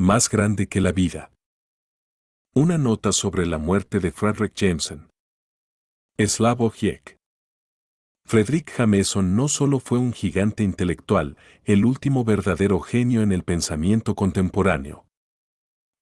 más grande que la vida. Una nota sobre la muerte de Frederick Jameson. Slavo Hieck. Frederick Jameson no solo fue un gigante intelectual, el último verdadero genio en el pensamiento contemporáneo.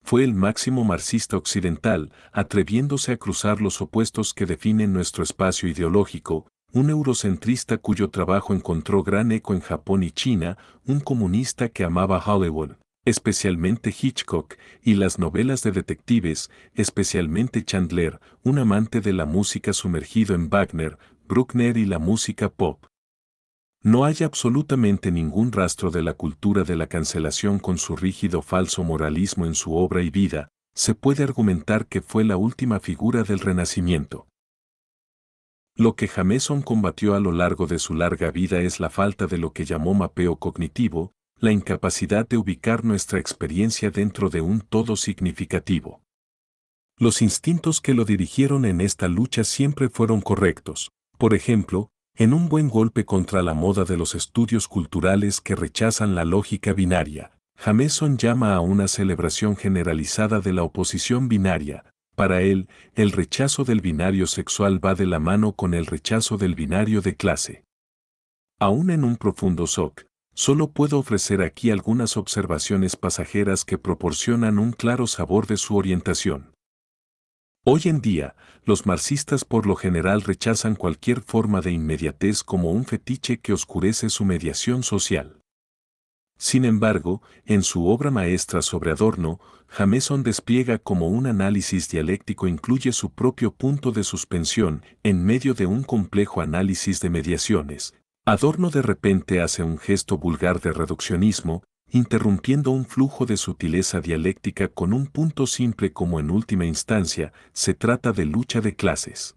Fue el máximo marxista occidental, atreviéndose a cruzar los opuestos que definen nuestro espacio ideológico, un eurocentrista cuyo trabajo encontró gran eco en Japón y China, un comunista que amaba Hollywood, especialmente Hitchcock, y las novelas de detectives, especialmente Chandler, un amante de la música sumergido en Wagner, Bruckner y la música pop. No hay absolutamente ningún rastro de la cultura de la cancelación con su rígido falso moralismo en su obra y vida, se puede argumentar que fue la última figura del Renacimiento. Lo que Jameson combatió a lo largo de su larga vida es la falta de lo que llamó mapeo cognitivo, la incapacidad de ubicar nuestra experiencia dentro de un todo significativo. Los instintos que lo dirigieron en esta lucha siempre fueron correctos, por ejemplo, en un buen golpe contra la moda de los estudios culturales que rechazan la lógica binaria, Jameson llama a una celebración generalizada de la oposición binaria. Para él, el rechazo del binario sexual va de la mano con el rechazo del binario de clase. Aún en un profundo shock, Solo puedo ofrecer aquí algunas observaciones pasajeras que proporcionan un claro sabor de su orientación. Hoy en día, los marxistas por lo general rechazan cualquier forma de inmediatez como un fetiche que oscurece su mediación social. Sin embargo, en su obra maestra sobre Adorno, Jameson despliega cómo un análisis dialéctico incluye su propio punto de suspensión en medio de un complejo análisis de mediaciones, Adorno de repente hace un gesto vulgar de reduccionismo, interrumpiendo un flujo de sutileza dialéctica con un punto simple como en última instancia se trata de lucha de clases.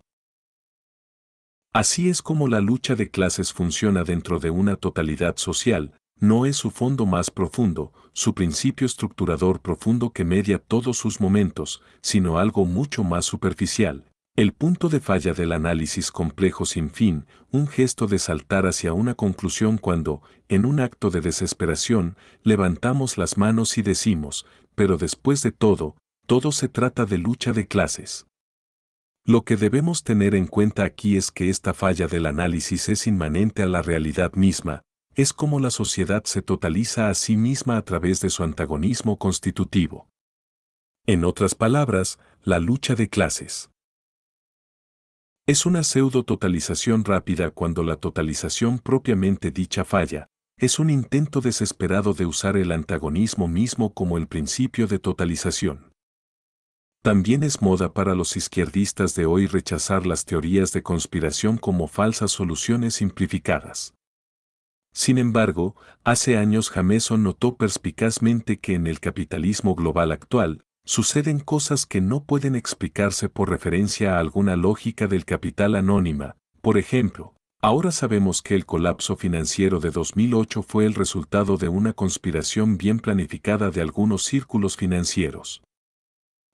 Así es como la lucha de clases funciona dentro de una totalidad social, no es su fondo más profundo, su principio estructurador profundo que media todos sus momentos, sino algo mucho más superficial, el punto de falla del análisis complejo sin fin, un gesto de saltar hacia una conclusión cuando, en un acto de desesperación, levantamos las manos y decimos, pero después de todo, todo se trata de lucha de clases. Lo que debemos tener en cuenta aquí es que esta falla del análisis es inmanente a la realidad misma, es como la sociedad se totaliza a sí misma a través de su antagonismo constitutivo. En otras palabras, la lucha de clases. Es una pseudo-totalización rápida cuando la totalización propiamente dicha falla. Es un intento desesperado de usar el antagonismo mismo como el principio de totalización. También es moda para los izquierdistas de hoy rechazar las teorías de conspiración como falsas soluciones simplificadas. Sin embargo, hace años Jameson notó perspicazmente que en el capitalismo global actual, suceden cosas que no pueden explicarse por referencia a alguna lógica del capital anónima. Por ejemplo, ahora sabemos que el colapso financiero de 2008 fue el resultado de una conspiración bien planificada de algunos círculos financieros.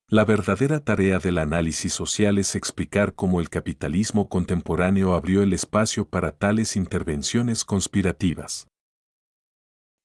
La verdadera tarea del análisis social es explicar cómo el capitalismo contemporáneo abrió el espacio para tales intervenciones conspirativas.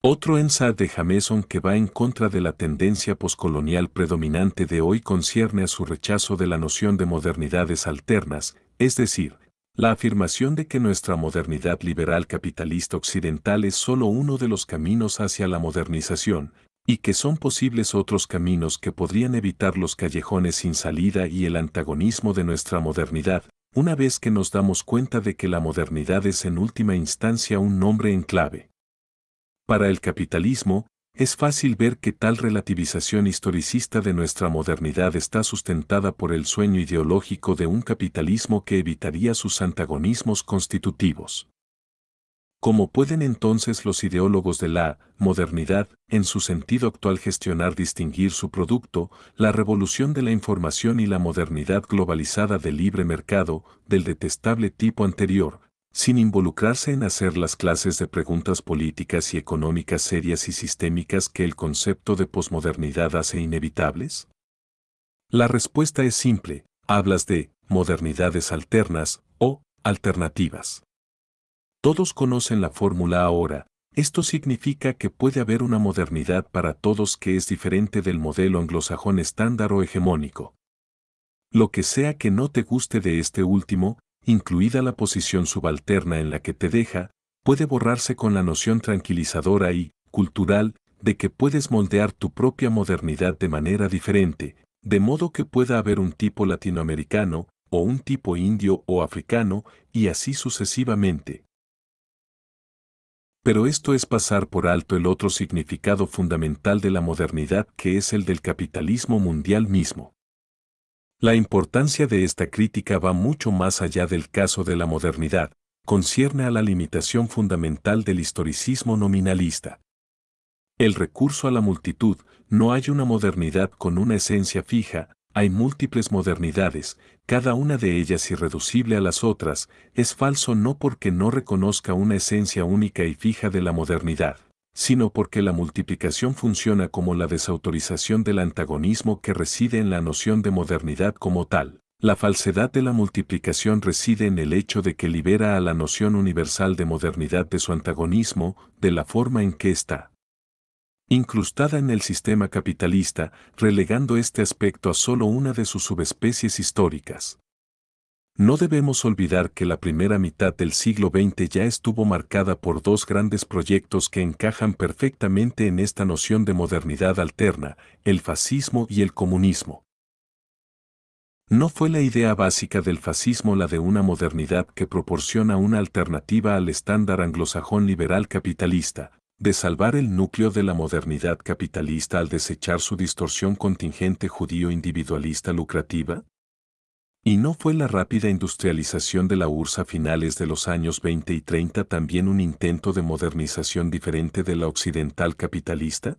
Otro ensayo de Jameson que va en contra de la tendencia poscolonial predominante de hoy concierne a su rechazo de la noción de modernidades alternas, es decir, la afirmación de que nuestra modernidad liberal capitalista occidental es solo uno de los caminos hacia la modernización, y que son posibles otros caminos que podrían evitar los callejones sin salida y el antagonismo de nuestra modernidad, una vez que nos damos cuenta de que la modernidad es en última instancia un nombre en clave. Para el capitalismo, es fácil ver que tal relativización historicista de nuestra modernidad está sustentada por el sueño ideológico de un capitalismo que evitaría sus antagonismos constitutivos. ¿Cómo pueden entonces los ideólogos de la modernidad, en su sentido actual, gestionar distinguir su producto, la revolución de la información y la modernidad globalizada del libre mercado, del detestable tipo anterior, sin involucrarse en hacer las clases de preguntas políticas y económicas serias y sistémicas que el concepto de posmodernidad hace inevitables? La respuesta es simple, hablas de modernidades alternas o alternativas. Todos conocen la fórmula ahora, esto significa que puede haber una modernidad para todos que es diferente del modelo anglosajón estándar o hegemónico. Lo que sea que no te guste de este último, incluida la posición subalterna en la que te deja, puede borrarse con la noción tranquilizadora y cultural de que puedes moldear tu propia modernidad de manera diferente, de modo que pueda haber un tipo latinoamericano, o un tipo indio o africano, y así sucesivamente. Pero esto es pasar por alto el otro significado fundamental de la modernidad que es el del capitalismo mundial mismo. La importancia de esta crítica va mucho más allá del caso de la modernidad, concierne a la limitación fundamental del historicismo nominalista. El recurso a la multitud, no hay una modernidad con una esencia fija, hay múltiples modernidades, cada una de ellas irreducible a las otras, es falso no porque no reconozca una esencia única y fija de la modernidad sino porque la multiplicación funciona como la desautorización del antagonismo que reside en la noción de modernidad como tal. La falsedad de la multiplicación reside en el hecho de que libera a la noción universal de modernidad de su antagonismo, de la forma en que está incrustada en el sistema capitalista, relegando este aspecto a solo una de sus subespecies históricas. No debemos olvidar que la primera mitad del siglo XX ya estuvo marcada por dos grandes proyectos que encajan perfectamente en esta noción de modernidad alterna, el fascismo y el comunismo. No fue la idea básica del fascismo la de una modernidad que proporciona una alternativa al estándar anglosajón liberal capitalista, de salvar el núcleo de la modernidad capitalista al desechar su distorsión contingente judío individualista lucrativa? Y no fue la rápida industrialización de la URSS a finales de los años 20 y 30 también un intento de modernización diferente de la occidental capitalista?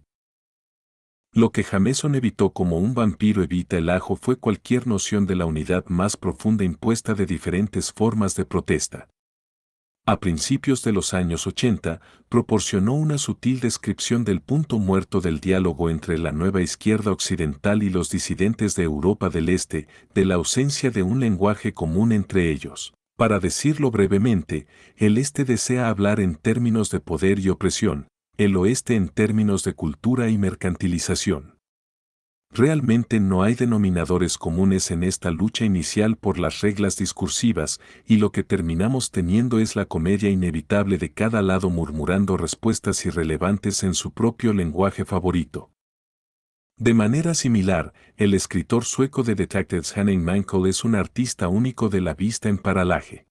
Lo que Jameson evitó como un vampiro evita el ajo fue cualquier noción de la unidad más profunda impuesta de diferentes formas de protesta a principios de los años 80, proporcionó una sutil descripción del punto muerto del diálogo entre la nueva izquierda occidental y los disidentes de Europa del Este, de la ausencia de un lenguaje común entre ellos. Para decirlo brevemente, el Este desea hablar en términos de poder y opresión, el Oeste en términos de cultura y mercantilización. Realmente no hay denominadores comunes en esta lucha inicial por las reglas discursivas y lo que terminamos teniendo es la comedia inevitable de cada lado murmurando respuestas irrelevantes en su propio lenguaje favorito. De manera similar, el escritor sueco de Detectives Henning Mankell es un artista único de la vista en paralaje.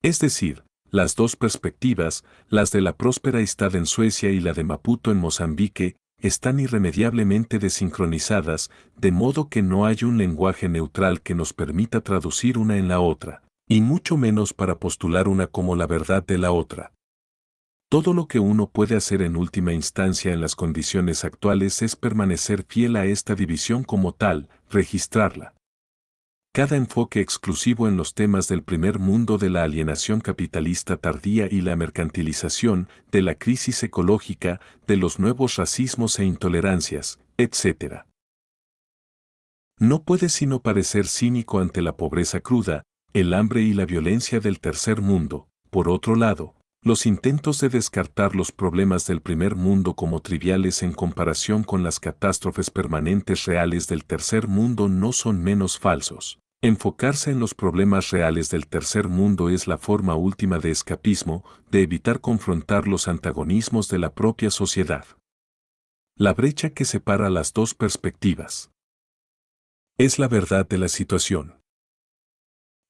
Es decir, las dos perspectivas, las de la próspera estad en Suecia y la de Maputo en Mozambique, están irremediablemente desincronizadas, de modo que no hay un lenguaje neutral que nos permita traducir una en la otra, y mucho menos para postular una como la verdad de la otra. Todo lo que uno puede hacer en última instancia en las condiciones actuales es permanecer fiel a esta división como tal, registrarla, cada enfoque exclusivo en los temas del primer mundo de la alienación capitalista tardía y la mercantilización, de la crisis ecológica, de los nuevos racismos e intolerancias, etc. No puede sino parecer cínico ante la pobreza cruda, el hambre y la violencia del tercer mundo. Por otro lado, los intentos de descartar los problemas del primer mundo como triviales en comparación con las catástrofes permanentes reales del tercer mundo no son menos falsos. Enfocarse en los problemas reales del tercer mundo es la forma última de escapismo, de evitar confrontar los antagonismos de la propia sociedad. La brecha que separa las dos perspectivas es la verdad de la situación.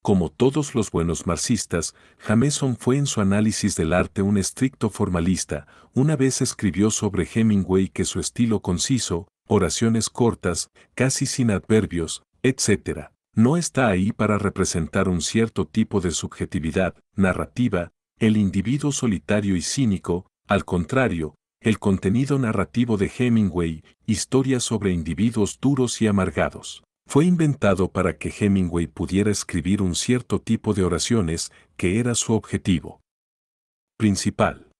Como todos los buenos marxistas, Jameson fue en su análisis del arte un estricto formalista, una vez escribió sobre Hemingway que su estilo conciso, oraciones cortas, casi sin adverbios, etc., no está ahí para representar un cierto tipo de subjetividad, narrativa, el individuo solitario y cínico, al contrario, el contenido narrativo de Hemingway, historia sobre individuos duros y amargados, fue inventado para que Hemingway pudiera escribir un cierto tipo de oraciones que era su objetivo principal.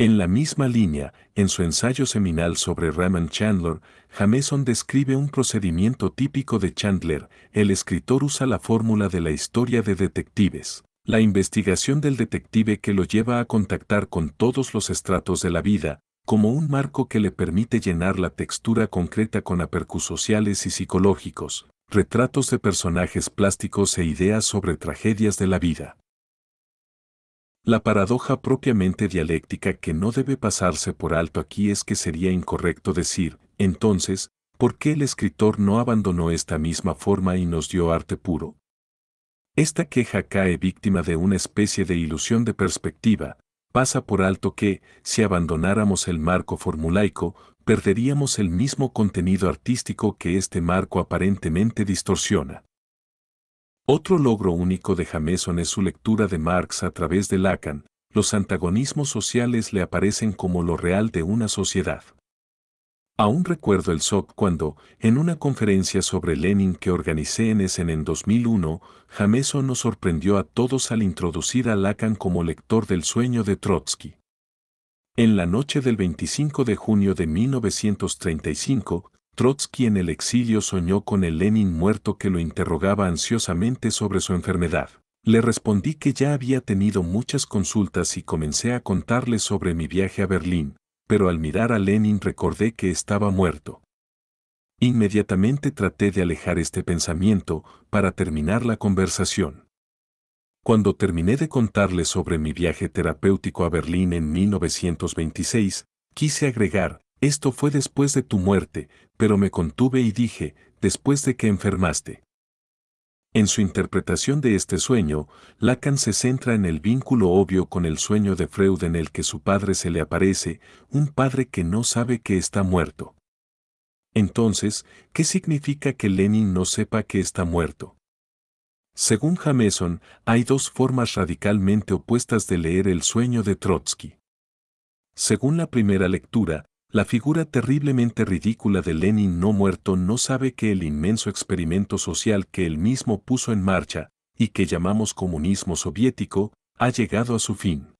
En la misma línea, en su ensayo seminal sobre Raymond Chandler, Jameson describe un procedimiento típico de Chandler. El escritor usa la fórmula de la historia de detectives. La investigación del detective que lo lleva a contactar con todos los estratos de la vida, como un marco que le permite llenar la textura concreta con apercus sociales y psicológicos, retratos de personajes plásticos e ideas sobre tragedias de la vida. La paradoja propiamente dialéctica que no debe pasarse por alto aquí es que sería incorrecto decir, entonces, ¿por qué el escritor no abandonó esta misma forma y nos dio arte puro? Esta queja cae víctima de una especie de ilusión de perspectiva, pasa por alto que, si abandonáramos el marco formulaico, perderíamos el mismo contenido artístico que este marco aparentemente distorsiona. Otro logro único de Jameson es su lectura de Marx a través de Lacan, los antagonismos sociales le aparecen como lo real de una sociedad. Aún recuerdo el SOC cuando, en una conferencia sobre Lenin que organicé en Essen en 2001, Jameson nos sorprendió a todos al introducir a Lacan como lector del sueño de Trotsky. En la noche del 25 de junio de 1935, Trotsky en el exilio soñó con el Lenin muerto que lo interrogaba ansiosamente sobre su enfermedad. Le respondí que ya había tenido muchas consultas y comencé a contarle sobre mi viaje a Berlín, pero al mirar a Lenin recordé que estaba muerto. Inmediatamente traté de alejar este pensamiento para terminar la conversación. Cuando terminé de contarle sobre mi viaje terapéutico a Berlín en 1926, quise agregar, esto fue después de tu muerte, pero me contuve y dije, después de que enfermaste. En su interpretación de este sueño, Lacan se centra en el vínculo obvio con el sueño de Freud en el que su padre se le aparece, un padre que no sabe que está muerto. Entonces, ¿qué significa que Lenin no sepa que está muerto? Según Jameson, hay dos formas radicalmente opuestas de leer el sueño de Trotsky. Según la primera lectura, la figura terriblemente ridícula de Lenin no muerto no sabe que el inmenso experimento social que él mismo puso en marcha, y que llamamos comunismo soviético, ha llegado a su fin.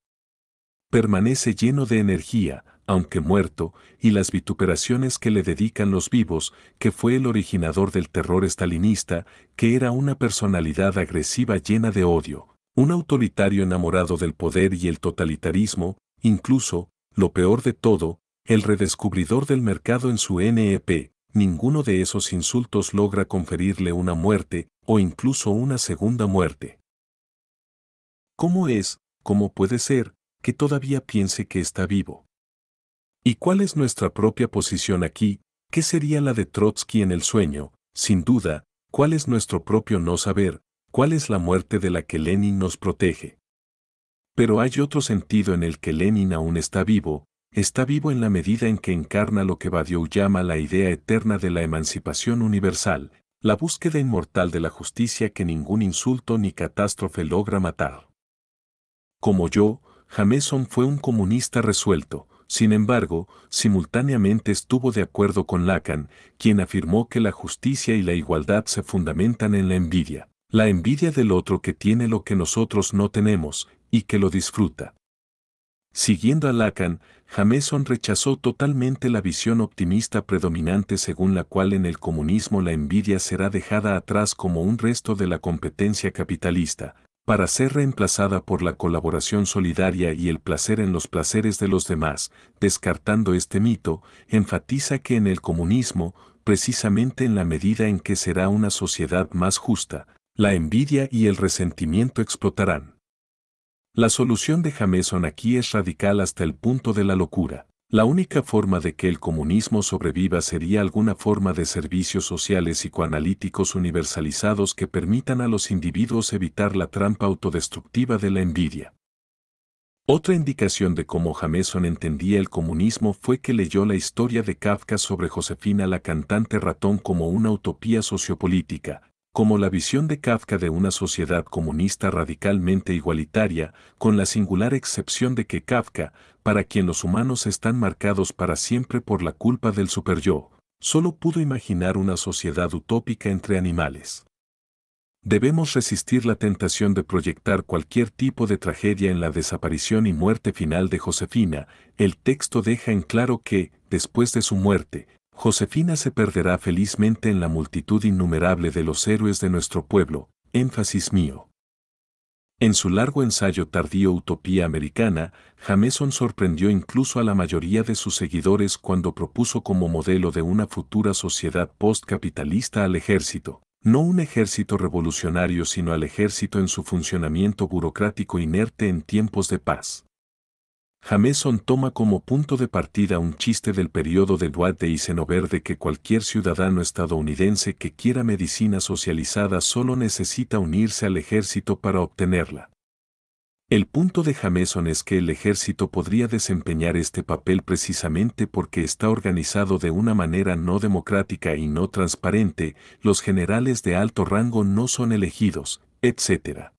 Permanece lleno de energía, aunque muerto, y las vituperaciones que le dedican los vivos, que fue el originador del terror estalinista, que era una personalidad agresiva llena de odio, un autoritario enamorado del poder y el totalitarismo, incluso, lo peor de todo, el redescubridor del mercado en su NEP, ninguno de esos insultos logra conferirle una muerte o incluso una segunda muerte. ¿Cómo es, cómo puede ser, que todavía piense que está vivo? ¿Y cuál es nuestra propia posición aquí? ¿Qué sería la de Trotsky en el sueño? Sin duda, ¿cuál es nuestro propio no saber? ¿Cuál es la muerte de la que Lenin nos protege? Pero hay otro sentido en el que Lenin aún está vivo, está vivo en la medida en que encarna lo que Badiou llama la idea eterna de la emancipación universal, la búsqueda inmortal de la justicia que ningún insulto ni catástrofe logra matar. Como yo, Jameson fue un comunista resuelto, sin embargo, simultáneamente estuvo de acuerdo con Lacan, quien afirmó que la justicia y la igualdad se fundamentan en la envidia, la envidia del otro que tiene lo que nosotros no tenemos, y que lo disfruta. Siguiendo a Lacan, Jameson rechazó totalmente la visión optimista predominante según la cual en el comunismo la envidia será dejada atrás como un resto de la competencia capitalista, para ser reemplazada por la colaboración solidaria y el placer en los placeres de los demás, descartando este mito, enfatiza que en el comunismo, precisamente en la medida en que será una sociedad más justa, la envidia y el resentimiento explotarán. La solución de Jameson aquí es radical hasta el punto de la locura. La única forma de que el comunismo sobreviva sería alguna forma de servicios sociales psicoanalíticos universalizados que permitan a los individuos evitar la trampa autodestructiva de la envidia. Otra indicación de cómo Jameson entendía el comunismo fue que leyó la historia de Kafka sobre Josefina la cantante ratón como una utopía sociopolítica, como la visión de Kafka de una sociedad comunista radicalmente igualitaria, con la singular excepción de que Kafka, para quien los humanos están marcados para siempre por la culpa del superyo, solo pudo imaginar una sociedad utópica entre animales. Debemos resistir la tentación de proyectar cualquier tipo de tragedia en la desaparición y muerte final de Josefina. El texto deja en claro que, después de su muerte, Josefina se perderá felizmente en la multitud innumerable de los héroes de nuestro pueblo, énfasis mío. En su largo ensayo tardío Utopía Americana, Jameson sorprendió incluso a la mayoría de sus seguidores cuando propuso como modelo de una futura sociedad postcapitalista al ejército, no un ejército revolucionario sino al ejército en su funcionamiento burocrático inerte en tiempos de paz. Jameson toma como punto de partida un chiste del periodo de Duarte y de que cualquier ciudadano estadounidense que quiera medicina socializada solo necesita unirse al ejército para obtenerla. El punto de Jameson es que el ejército podría desempeñar este papel precisamente porque está organizado de una manera no democrática y no transparente, los generales de alto rango no son elegidos, etc.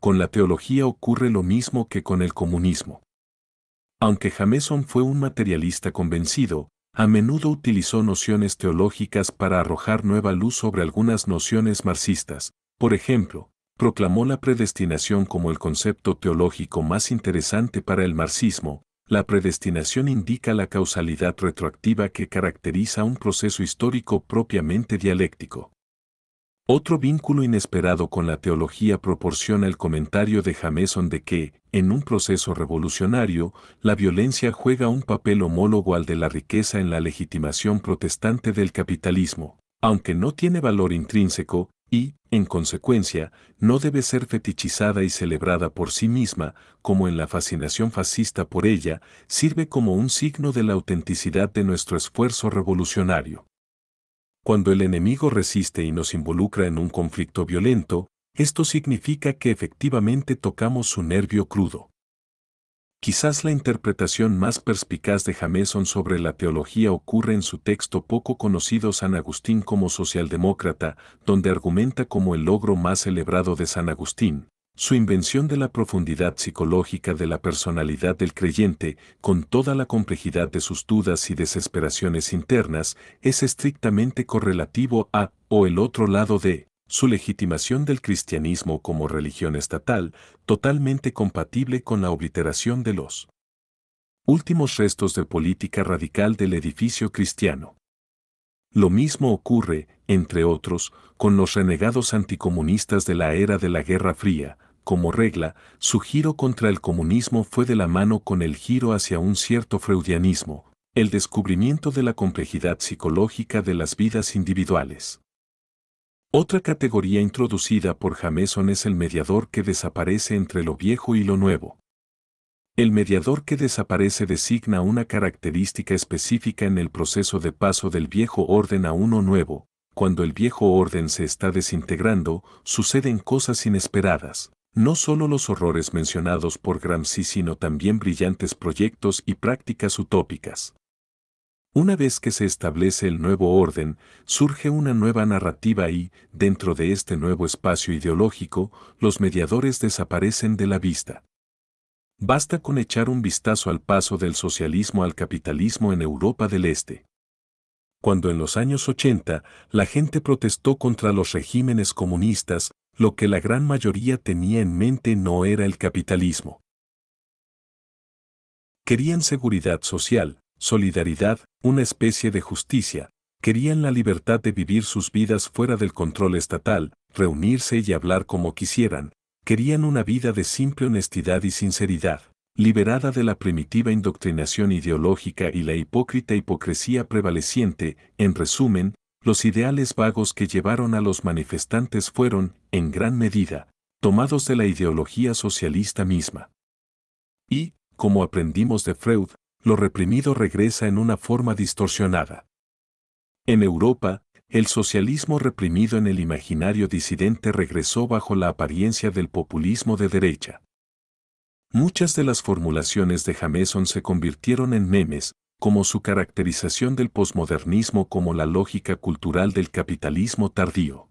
Con la teología ocurre lo mismo que con el comunismo. Aunque Jameson fue un materialista convencido, a menudo utilizó nociones teológicas para arrojar nueva luz sobre algunas nociones marxistas. Por ejemplo, proclamó la predestinación como el concepto teológico más interesante para el marxismo. La predestinación indica la causalidad retroactiva que caracteriza un proceso histórico propiamente dialéctico. Otro vínculo inesperado con la teología proporciona el comentario de Jameson de que, en un proceso revolucionario, la violencia juega un papel homólogo al de la riqueza en la legitimación protestante del capitalismo, aunque no tiene valor intrínseco, y, en consecuencia, no debe ser fetichizada y celebrada por sí misma, como en la fascinación fascista por ella, sirve como un signo de la autenticidad de nuestro esfuerzo revolucionario. Cuando el enemigo resiste y nos involucra en un conflicto violento, esto significa que efectivamente tocamos su nervio crudo. Quizás la interpretación más perspicaz de Jameson sobre la teología ocurre en su texto poco conocido San Agustín como socialdemócrata, donde argumenta como el logro más celebrado de San Agustín, su invención de la profundidad psicológica de la personalidad del creyente, con toda la complejidad de sus dudas y desesperaciones internas, es estrictamente correlativo a, o el otro lado de, su legitimación del cristianismo como religión estatal, totalmente compatible con la obliteración de los últimos restos de política radical del edificio cristiano. Lo mismo ocurre, entre otros, con los renegados anticomunistas de la era de la Guerra Fría, como regla, su giro contra el comunismo fue de la mano con el giro hacia un cierto freudianismo, el descubrimiento de la complejidad psicológica de las vidas individuales. Otra categoría introducida por Jameson es el mediador que desaparece entre lo viejo y lo nuevo. El mediador que desaparece designa una característica específica en el proceso de paso del viejo orden a uno nuevo. Cuando el viejo orden se está desintegrando, suceden cosas inesperadas no solo los horrores mencionados por Gramsci, sino también brillantes proyectos y prácticas utópicas. Una vez que se establece el nuevo orden, surge una nueva narrativa y, dentro de este nuevo espacio ideológico, los mediadores desaparecen de la vista. Basta con echar un vistazo al paso del socialismo al capitalismo en Europa del Este. Cuando en los años 80 la gente protestó contra los regímenes comunistas, lo que la gran mayoría tenía en mente no era el capitalismo. Querían seguridad social, solidaridad, una especie de justicia, querían la libertad de vivir sus vidas fuera del control estatal, reunirse y hablar como quisieran, querían una vida de simple honestidad y sinceridad, liberada de la primitiva indoctrinación ideológica y la hipócrita hipocresía prevaleciente, en resumen, los ideales vagos que llevaron a los manifestantes fueron, en gran medida, tomados de la ideología socialista misma. Y, como aprendimos de Freud, lo reprimido regresa en una forma distorsionada. En Europa, el socialismo reprimido en el imaginario disidente regresó bajo la apariencia del populismo de derecha. Muchas de las formulaciones de Jameson se convirtieron en memes, como su caracterización del posmodernismo como la lógica cultural del capitalismo tardío.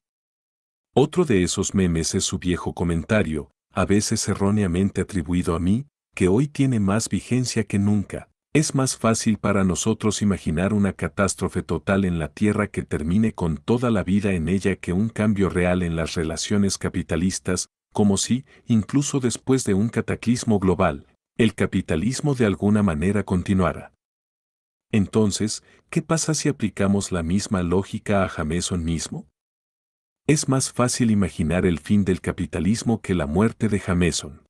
Otro de esos memes es su viejo comentario, a veces erróneamente atribuido a mí, que hoy tiene más vigencia que nunca. Es más fácil para nosotros imaginar una catástrofe total en la Tierra que termine con toda la vida en ella que un cambio real en las relaciones capitalistas, como si, incluso después de un cataclismo global, el capitalismo de alguna manera continuara. Entonces, ¿qué pasa si aplicamos la misma lógica a Jameson mismo? Es más fácil imaginar el fin del capitalismo que la muerte de Jameson.